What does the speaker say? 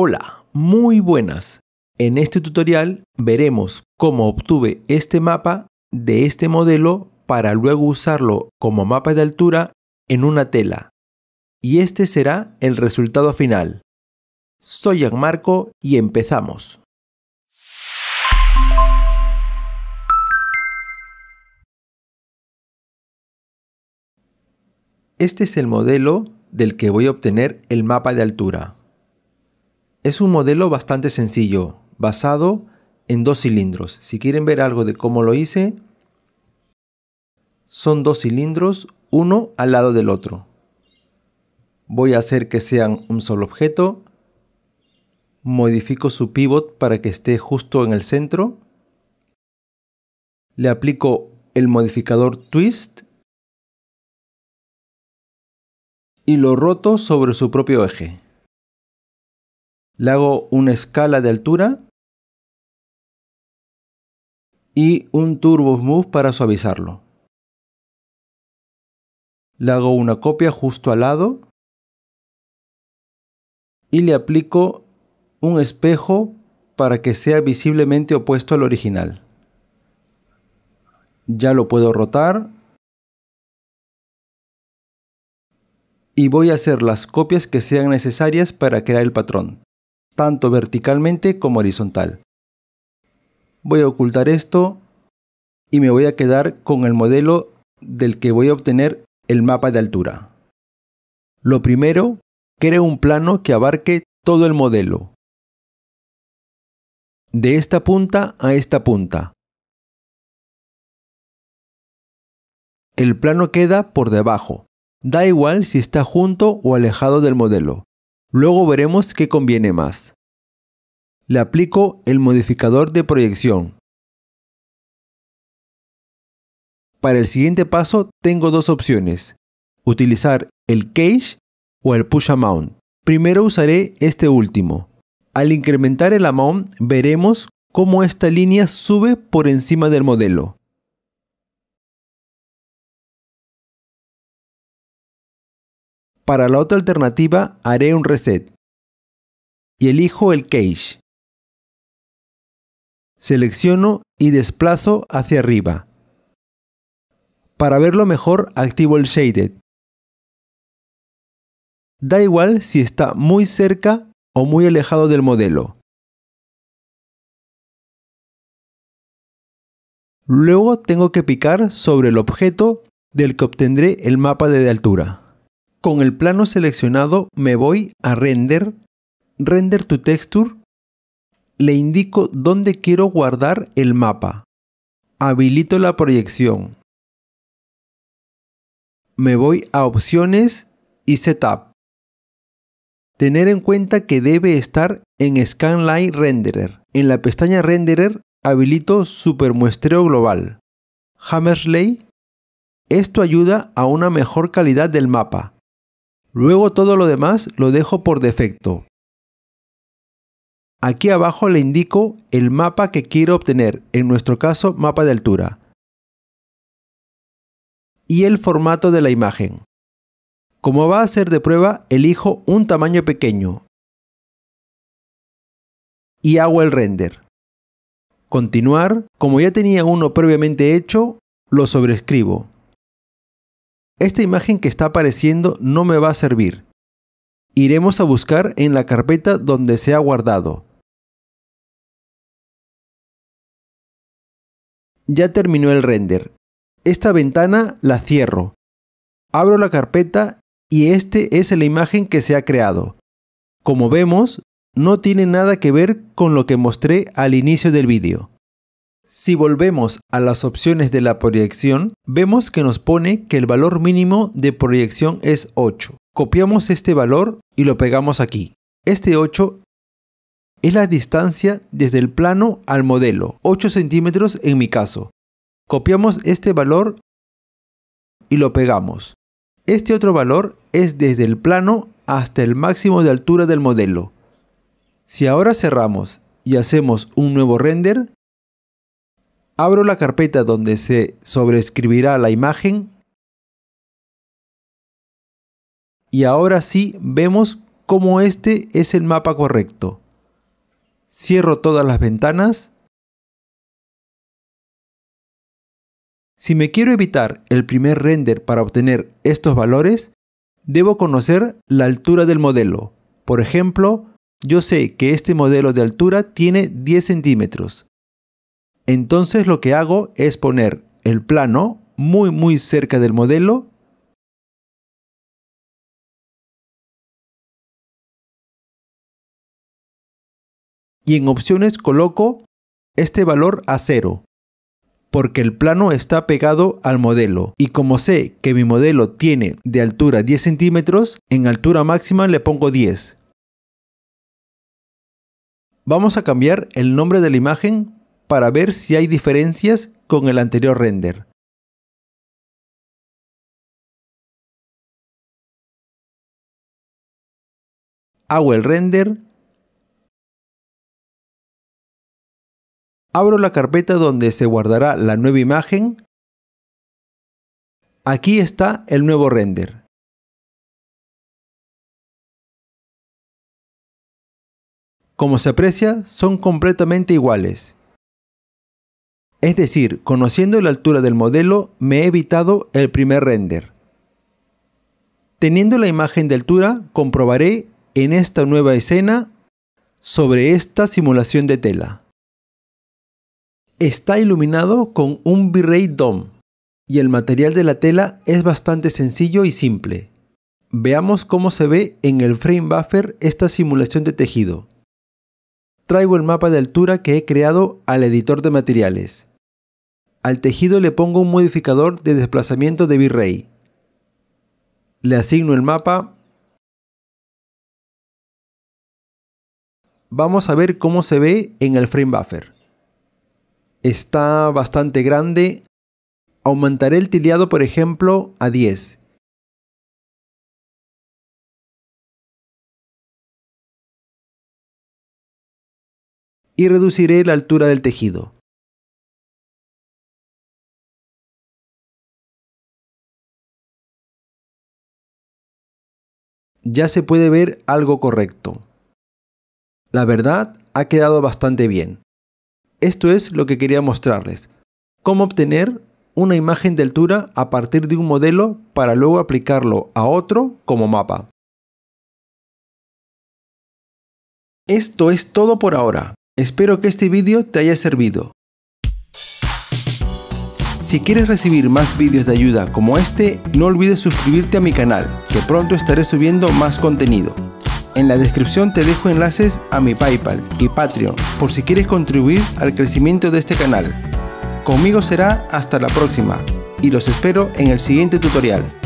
Hola, muy buenas. En este tutorial veremos cómo obtuve este mapa de este modelo para luego usarlo como mapa de altura en una tela. Y este será el resultado final. Soy Marco y empezamos. Este es el modelo del que voy a obtener el mapa de altura. Es un modelo bastante sencillo, basado en dos cilindros. Si quieren ver algo de cómo lo hice, son dos cilindros, uno al lado del otro. Voy a hacer que sean un solo objeto. Modifico su pivot para que esté justo en el centro. Le aplico el modificador twist y lo roto sobre su propio eje le hago una escala de altura y un turbo move para suavizarlo. Le hago una copia justo al lado y le aplico un espejo para que sea visiblemente opuesto al original. Ya lo puedo rotar y voy a hacer las copias que sean necesarias para crear el patrón tanto verticalmente como horizontal. Voy a ocultar esto y me voy a quedar con el modelo del que voy a obtener el mapa de altura. Lo primero, creo un plano que abarque todo el modelo. De esta punta a esta punta. El plano queda por debajo. Da igual si está junto o alejado del modelo. Luego veremos qué conviene más. Le aplico el modificador de proyección. Para el siguiente paso tengo dos opciones, utilizar el cage o el push amount. Primero usaré este último. Al incrementar el amount veremos cómo esta línea sube por encima del modelo. Para la otra alternativa haré un reset y elijo el cache. Selecciono y desplazo hacia arriba. Para verlo mejor activo el shaded. Da igual si está muy cerca o muy alejado del modelo. Luego tengo que picar sobre el objeto del que obtendré el mapa de altura con el plano seleccionado me voy a Render, Render to Texture, le indico dónde quiero guardar el mapa. Habilito la proyección. Me voy a Opciones y Setup. Tener en cuenta que debe estar en Scanline Renderer. En la pestaña Renderer habilito Supermuestreo Global. Hammersley. Esto ayuda a una mejor calidad del mapa. Luego todo lo demás lo dejo por defecto. Aquí abajo le indico el mapa que quiero obtener, en nuestro caso mapa de altura. Y el formato de la imagen. Como va a ser de prueba, elijo un tamaño pequeño. Y hago el render. Continuar, como ya tenía uno previamente hecho, lo sobrescribo. Esta imagen que está apareciendo no me va a servir. Iremos a buscar en la carpeta donde se ha guardado. Ya terminó el render. Esta ventana la cierro. Abro la carpeta y este es la imagen que se ha creado. Como vemos, no tiene nada que ver con lo que mostré al inicio del vídeo. Si volvemos a las opciones de la proyección, vemos que nos pone que el valor mínimo de proyección es 8. Copiamos este valor y lo pegamos aquí. Este 8 es la distancia desde el plano al modelo, 8 centímetros en mi caso. Copiamos este valor y lo pegamos. Este otro valor es desde el plano hasta el máximo de altura del modelo. Si ahora cerramos y hacemos un nuevo render, Abro la carpeta donde se sobreescribirá la imagen y ahora sí vemos cómo este es el mapa correcto. Cierro todas las ventanas. Si me quiero evitar el primer render para obtener estos valores, debo conocer la altura del modelo. Por ejemplo, yo sé que este modelo de altura tiene 10 centímetros. Entonces lo que hago es poner el plano muy muy cerca del modelo y en opciones coloco este valor a cero porque el plano está pegado al modelo y como sé que mi modelo tiene de altura 10 centímetros, en altura máxima le pongo 10. Vamos a cambiar el nombre de la imagen para ver si hay diferencias con el anterior render. Hago el render. Abro la carpeta donde se guardará la nueva imagen. Aquí está el nuevo render. Como se aprecia, son completamente iguales. Es decir, conociendo la altura del modelo, me he evitado el primer render. Teniendo la imagen de altura, comprobaré en esta nueva escena sobre esta simulación de tela. Está iluminado con un V-Ray DOM y el material de la tela es bastante sencillo y simple. Veamos cómo se ve en el frame buffer esta simulación de tejido traigo el mapa de altura que he creado al editor de materiales. Al tejido le pongo un modificador de desplazamiento de virrey. Le asigno el mapa. Vamos a ver cómo se ve en el frame buffer. Está bastante grande. Aumentaré el tiliado por ejemplo a 10 y reduciré la altura del tejido. Ya se puede ver algo correcto. La verdad ha quedado bastante bien. Esto es lo que quería mostrarles. Cómo obtener una imagen de altura a partir de un modelo para luego aplicarlo a otro como mapa. Esto es todo por ahora. Espero que este vídeo te haya servido. Si quieres recibir más vídeos de ayuda como este, no olvides suscribirte a mi canal, que pronto estaré subiendo más contenido. En la descripción te dejo enlaces a mi Paypal y Patreon por si quieres contribuir al crecimiento de este canal. Conmigo será hasta la próxima y los espero en el siguiente tutorial.